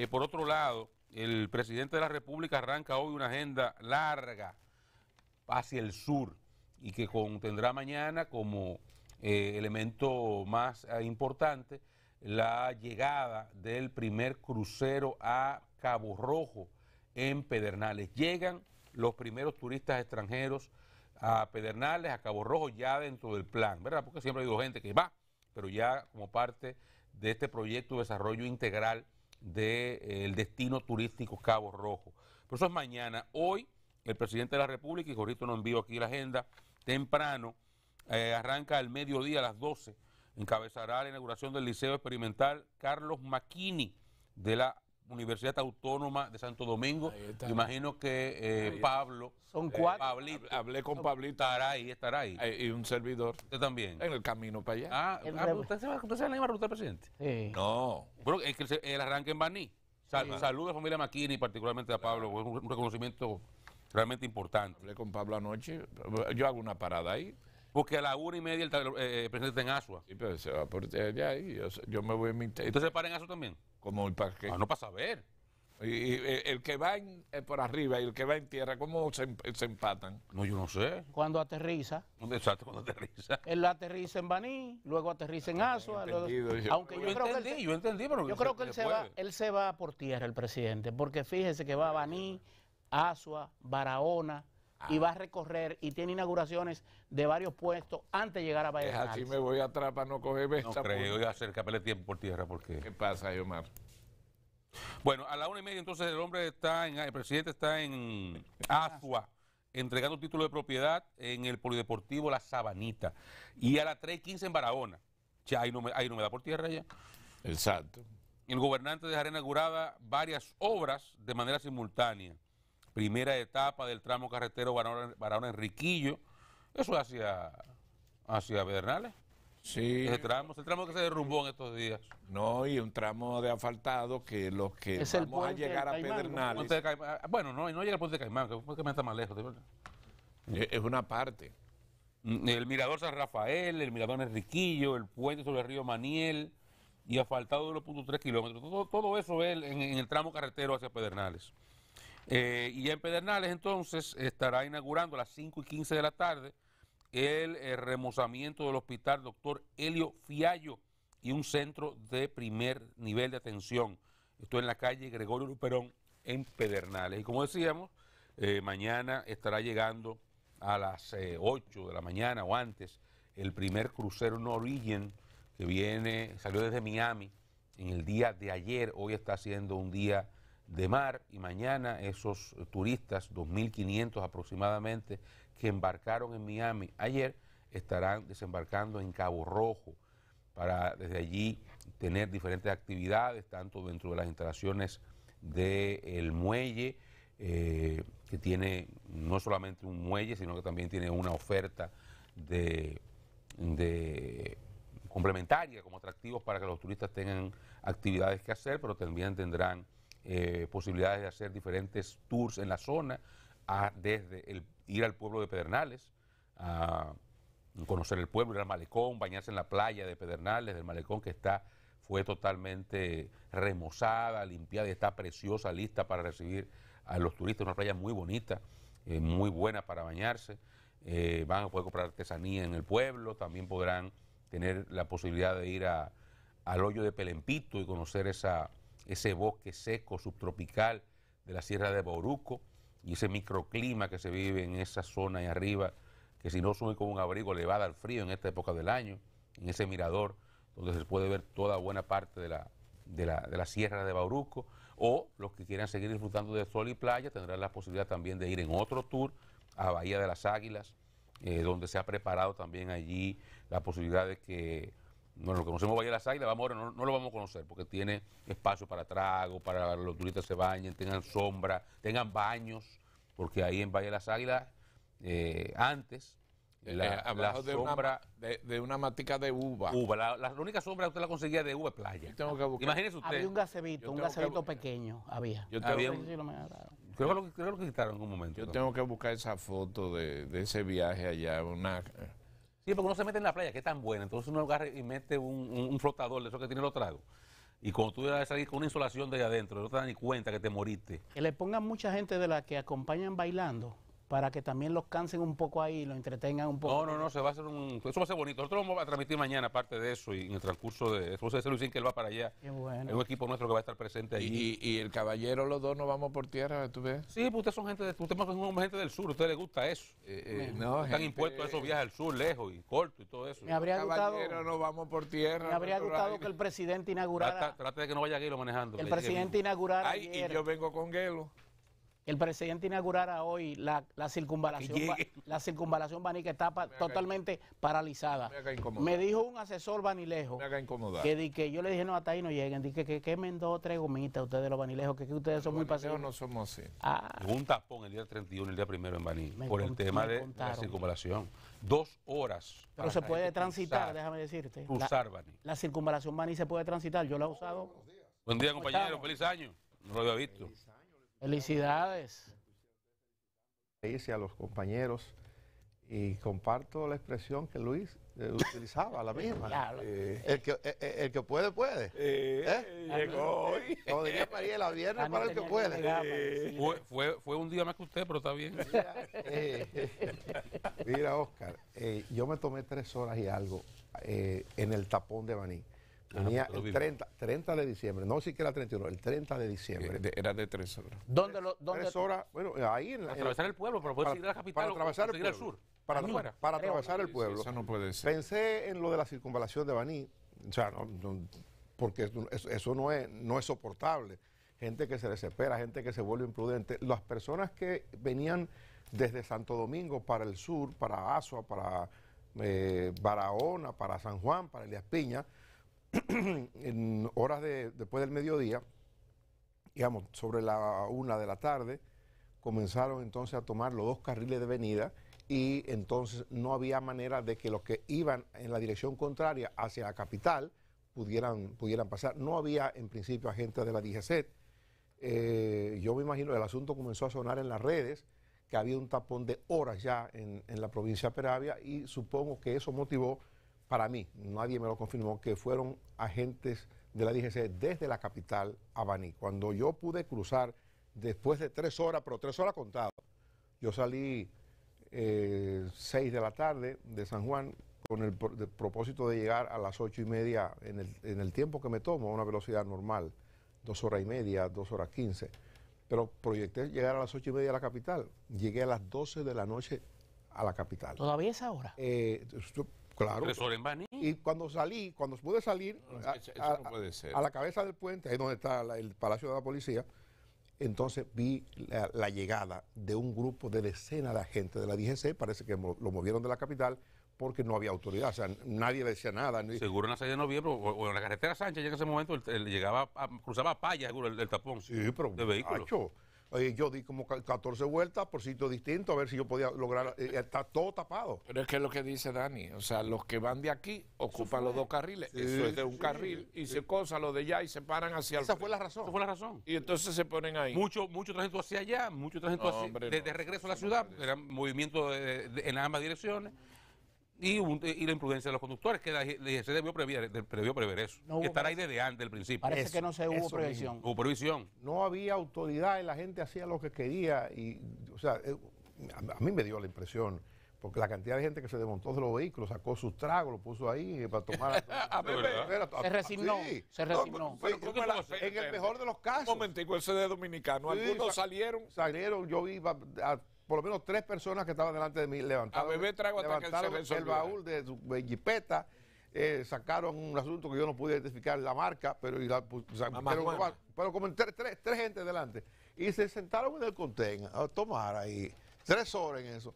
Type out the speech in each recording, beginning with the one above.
Eh, por otro lado, el presidente de la República arranca hoy una agenda larga hacia el sur y que contendrá mañana como eh, elemento más eh, importante la llegada del primer crucero a Cabo Rojo en Pedernales. Llegan los primeros turistas extranjeros a Pedernales, a Cabo Rojo, ya dentro del plan, ¿verdad? Porque siempre ha habido gente que va, pero ya como parte de este proyecto de desarrollo integral del destino turístico Cabo Rojo. por eso es mañana. Hoy el presidente de la República, y Jorrito no envío aquí la agenda, temprano, eh, arranca al mediodía a las 12, encabezará la inauguración del Liceo Experimental Carlos Maquini de la Universidad Autónoma de Santo Domingo. Imagino que eh, Pablo. Son eh, cuatro. hablé con Pablito. Estará ahí, estará ahí. y un servidor. Usted también. En el camino para allá. Ah, ah ¿usted, se va, a la presidente? No. Bueno, es que el, arranque en Baní. saluda Saludos a la familia Maquini, particularmente a Pablo. Un, reconocimiento realmente importante. Hablé con Pablo anoche. Yo hago una parada ahí. Porque a la una y media el, eh, presidente está en Asua. Sí, pero se va por allá ahí. Yo, me voy en mi... ¿Usted se para en Asua también? Como el parque ah, no para saber. Y, eh, el que va eh, por arriba y el que va en tierra, ¿cómo se, em, empatan? No, yo no sé. Cuando aterriza. Exacto, cuando aterriza. Él aterriza en Baní, luego aterriza en ah, Asua. Aunque yo, creo entendí, que él, yo entendí, yo creo que él se, va, él se va por tierra, el presidente, porque fíjese que va a Baní, Asua, Barahona y va a recorrer y tiene inauguraciones de varios puestos antes de llegar a Es Así me voy a para no coger besta. No creo, voy a hacer capel tiempo por tierra porque... ¿Qué pasa, Omar? Bueno, a la una y media entonces el hombre está en, el presidente está en agua entregando título de propiedad en el Polideportivo La Sabanita. Y a las 3.15 en Barahona. Ya ahí no, me, ahí no me da por tierra ya. Exacto. El gobernante dejará inauguradas varias obras de manera simultánea primera etapa del tramo carretero Barahona-Enriquillo. Eso es hacia, hacia Pedernales. Sí. Ese tramo, el tramo que se derrumbó en estos días. No, y un tramo de asfaltado que los que vamos a llegar a Pedernales. Ah, bueno, no, no llega al puente de Caimán, que es me está más lejos. Eh, es una parte. Mm, el mirador San Rafael, el mirador Enriquillo, el puente sobre el río Maniel y asfaltado de 2.3 kilómetros. Todo, eso es en el tramo carretero hacia Pedernales. Eh, y en Pedernales entonces estará inaugurando a las 5 y 15 de la tarde el, eh, remozamiento del hospital doctor Helio Fiallo y un centro de primer nivel de atención. Esto en la calle Gregorio Luperón en Pedernales. Y como decíamos, eh, mañana estará llegando a las 8 de la mañana o antes el primer crucero Norwegian que viene, salió desde Miami en el día de ayer. Hoy está siendo un día de mar y mañana esos turistas, 2.500 aproximadamente, que embarcaron en Miami ayer, estarán desembarcando en Cabo Rojo para desde allí tener diferentes actividades, tanto dentro de las instalaciones del muelle, eh, que tiene no solamente un muelle, sino que también tiene una oferta de complementaria como atractivos para que los turistas tengan actividades que hacer, pero también tendrán eh, posibilidades de hacer diferentes tours en la zona, desde ir al pueblo de Pedernales, a conocer el pueblo, ir al malecón, bañarse en la playa de Pedernales, del malecón que está fue totalmente remozada, limpiada y está preciosa, lista para recibir a los turistas. Una playa muy bonita, eh, muy buena para bañarse. Eh, van a poder comprar artesanía en el pueblo, también podrán tener la posibilidad de ir al hoyo de Pelempito y conocer esa, ese bosque seco subtropical de la Sierra de Bauruco y ese microclima que se vive en esa zona y arriba, que si no sube como un abrigo le va a dar frío en esta época del año, en ese mirador donde se puede ver toda buena parte de la, de la, Sierra de Bauruco, o los que quieran seguir disfrutando de sol y playa tendrán la posibilidad también de ir en otro tour a Bahía de las Águilas, eh, donde se ha preparado también allí la posibilidad de que no lo conocemos Valle de las Águilas, vamos ahora, no, lo vamos a conocer porque tiene espacio para trago, para los turistas se bañen, tengan sombra, tengan baños, porque ahí en Valle de las Águilas, eh, antes, eh, la, de sombra... Una, de, de, una matica de uva. Uva, la, única sombra que usted la conseguía de uva es playa. Tengo que buscar. Imagínese usted. Había un gasebito un gasebito pequeño, había. Yo había creo, que lo, creo que quitaron en un momento. Yo tengo que buscar esa foto de, de ese viaje allá, una... Sí, porque uno se mete en la playa, que es tan buena. Entonces uno agarra y mete un, flotador de eso que tiene los tragos. Y cuando tú a salir con una insolación de ahí adentro, no te das ni cuenta que te moriste. Que le pongan mucha gente de la que acompañan bailando para que también los cansen un poco ahí, los entretengan un poco. No, no, no, se va a hacer un, eso va a ser bonito. Nosotros lo vamos a transmitir mañana aparte de eso y en el transcurso de eso. José Luisín que él va para allá. Qué bueno. Es un equipo nuestro que va a estar presente ahí. Y, el caballero, los dos no vamos por tierra, ¿tú ves? Sí, pues ustedes son gente, de, son gente del sur, a ustedes les gusta eso. Eh, eh no, Están impuestos a esos viajes al sur, lejos y corto y todo eso. Me habría gustado. vamos por tierra. Me habría gustado que el presidente inaugurara. Trate, de que no vaya Guelo manejando. el presidente inaugurara. Ay, y yo vengo con Guelo el presidente inaugurara hoy la, circunvalación Baní, la circunvalación está totalmente paralizada. Me, dijo un asesor banilejo, que, di, que yo le dije, no, hasta ahí no lleguen, di, que, que quemen dos tres gomitas ustedes los banilejos? que, ustedes son muy paseos no somos así. Ah. un tapón el día 31, el día primero en Baní, por el tema de, la circunvalación. Dos horas. Pero se puede transitar, déjame decirte. usar Baní. La, la, circunvalación Baní se puede transitar, yo la he usado. Buen día, compañero, feliz año. No lo había visto. Felicidades. Dice a los compañeros y comparto la expresión que Luis eh, utilizaba, la misma. Eh, eh, el, que, puede, puede. Llegó hoy. Como diría María, la viernes ah, para el que puede. Pues, fue, un día más que usted, pero está bien. Mira, mira Oscar, yo me tomé tres horas y algo en el tapón de Baní. Ah, Tenía el 30, 30, de diciembre, no siquiera 31, el 30 de diciembre. Eh, era de tres horas. ¿Dónde tres horas, bueno, ahí en la, para atravesar el pueblo, pero puede seguir la capital para atravesar el, pueblo, sur. Para, atravesar el pueblo. eso no puede ser. Pensé en lo de la circunvalación de Baní, porque eso, no, es, no es soportable. Gente que se desespera, gente que se vuelve imprudente. Las personas que venían desde Santo Domingo para el sur, para Asua, para eh, Barahona, para San Juan, para Elías Piña, en horas después del mediodía, digamos, sobre la una de la tarde, comenzaron entonces a tomar los dos carriles de venida y entonces no había manera de que los que iban en la dirección contraria hacia la capital pudieran, pudieran pasar. No había en principio agentes de la DGC. Eh, yo me imagino que el asunto comenzó a sonar en las redes, que había un tapón de horas ya en la provincia de Peravia y supongo que eso motivó para mí, nadie me lo confirmó, que fueron agentes de la DGC desde la capital a Baní. Cuando yo pude cruzar, después de tres horas, pero tres horas contadas, yo salí eh, seis de la tarde de San Juan con el, propósito de llegar a las ocho y media en el, tiempo que me tomo, a una velocidad normal, dos horas y media, dos horas quince. Pero proyecté llegar a las ocho y media a la capital. Llegué a las doce de la noche a la capital. ¿Todavía es ahora? Eh, Claro. Y cuando salí, cuando pude salir a, la cabeza del puente, ahí donde está el Palacio de la Policía, entonces vi la, llegada de un grupo de decenas de agentes de la DGC, parece que lo movieron de la capital porque no había autoridad, o sea, nadie le decía nada. Seguro en la salida de noviembre o, en la carretera Sánchez, en ese momento llegaba, cruzaba paya, seguro, el, tapón sí, de vehículos. Oye, yo di como 14 vueltas por sitios distintos a ver si yo podía lograr. Eh, eh, está todo tapado. Pero es que es lo que dice Dani. O sea, los que van de aquí ocupan los dos carriles. eso es de un carril y se cosa los de allá y se paran hacia Esa el... fue la razón. Esa fue la razón. Y entonces se ponen ahí. Mucho, mucho hacia allá, mucho tránsito hacia. regreso a la ciudad, era movimiento en ambas direcciones y, la imprudencia de los conductores, que la, se debió prever, prever eso. que Estar ahí desde antes, del principio. Parece que no se hubo previsión. Hubo previsión. No había autoridad, y la gente hacía lo que quería. y O sea, eh, a mí me dio la impresión porque la cantidad de gente que se desmontó de los vehículos, sacó sus tragos, lo puso ahí eh, para tomar. Ah, se resignó, en el mejor de los casos. Un momentico, el de dominicano. Algunos salieron. Salieron, yo iba a por lo menos tres personas que estaban delante de mí levantaron, el baúl de su jipeta. Eh, sacaron un asunto que yo no pude identificar la marca, pero, pero, como tres, tres, gente delante. Y se sentaron en el container. a tomar ahí tres horas en eso.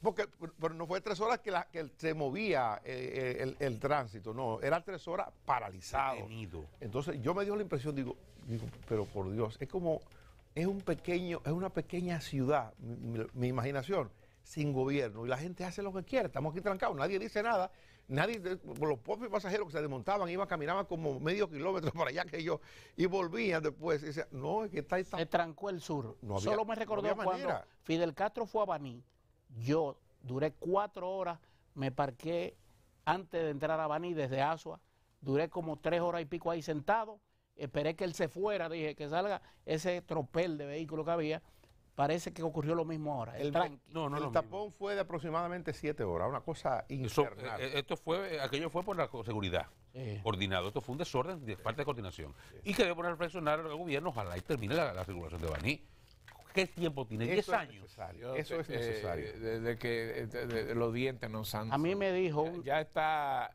Porque, pero no fue tres horas que, que se movía eh, eh, el, tránsito, no, eran tres horas paralizado. Entonces yo me dio la impresión, digo, pero por Dios, es como es, un pequeño, es una pequeña ciudad, mi, imaginación, sin gobierno. Y la gente hace lo que quiere. Estamos aquí trancados, nadie dice nada. Nadie, los pobres pasajeros que se desmontaban, iban, caminaban como medio kilómetro para allá que yo y volvían después. no, es que está, está... Se trancó el sur. Solo me recordó cuando Fidel Castro fue a Baní. Yo duré cuatro horas, me parqué antes de entrar a Baní desde Asua. Duré como tres horas y pico ahí sentado esperé que él se fuera, dije que salga ese tropel de vehículos que había. Parece que ocurrió lo mismo ahora. El, el tapón fue de aproximadamente siete horas, una cosa eh, infernal. Eh, esto fue, eh, aquello fue por la seguridad Esto fue un desorden de parte de coordinación. Y que debe poner a reflexionar al gobierno, ojalá y termine la, circulación de Baní. ¿Qué tiempo tiene? diez años? Necesario. Eso es necesario. desde que los dientes no han... A mí me dijo... ya está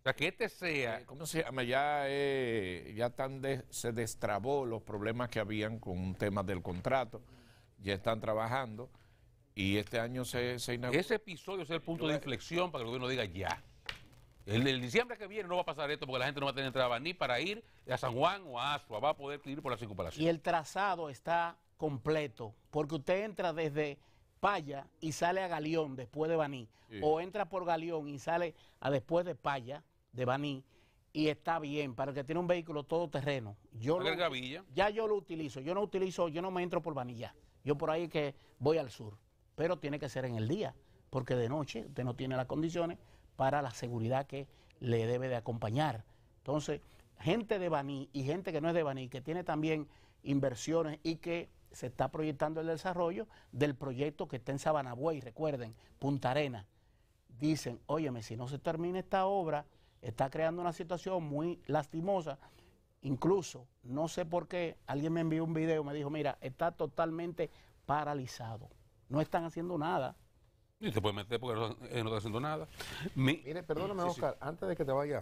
o sea, que este sea... Eh, ¿Cómo se llama? Ya, eh, ya tan se destrabó los problemas que habían con un tema del contrato. Ya están trabajando y este año se, se Ese episodio es el punto de inflexión para que el gobierno diga ya. El, diciembre que viene no va a pasar esto porque la gente no va a tener a ni para ir a San Juan o a Asua, va a poder ir por la circunvalación. Y el trazado está completo, porque usted entra desde Paya y sale a Galeón después de Baní, o entra por Galeón y sale a después de Paya, de Baní y está bien para el que tiene un vehículo todoterreno. Yo lo, ya yo lo utilizo, yo no utilizo, yo no me entro por ya... Yo por ahí que voy al sur, pero tiene que ser en el día, porque de noche usted no tiene las condiciones para la seguridad que le debe de acompañar. Entonces, gente de Baní y gente que no es de Baní, que tiene también inversiones y que se está proyectando el desarrollo del proyecto que está en Sabanabuey, recuerden, Punta Arena. Dicen, óyeme, si no se termina esta obra, está creando una situación muy lastimosa. Incluso, no sé por qué, alguien me envió un video, me dijo, mira, está totalmente paralizado. No están haciendo nada. Y te puedes meter porque no, están haciendo nada. Mire, perdóname, Oscar, antes de que te vaya,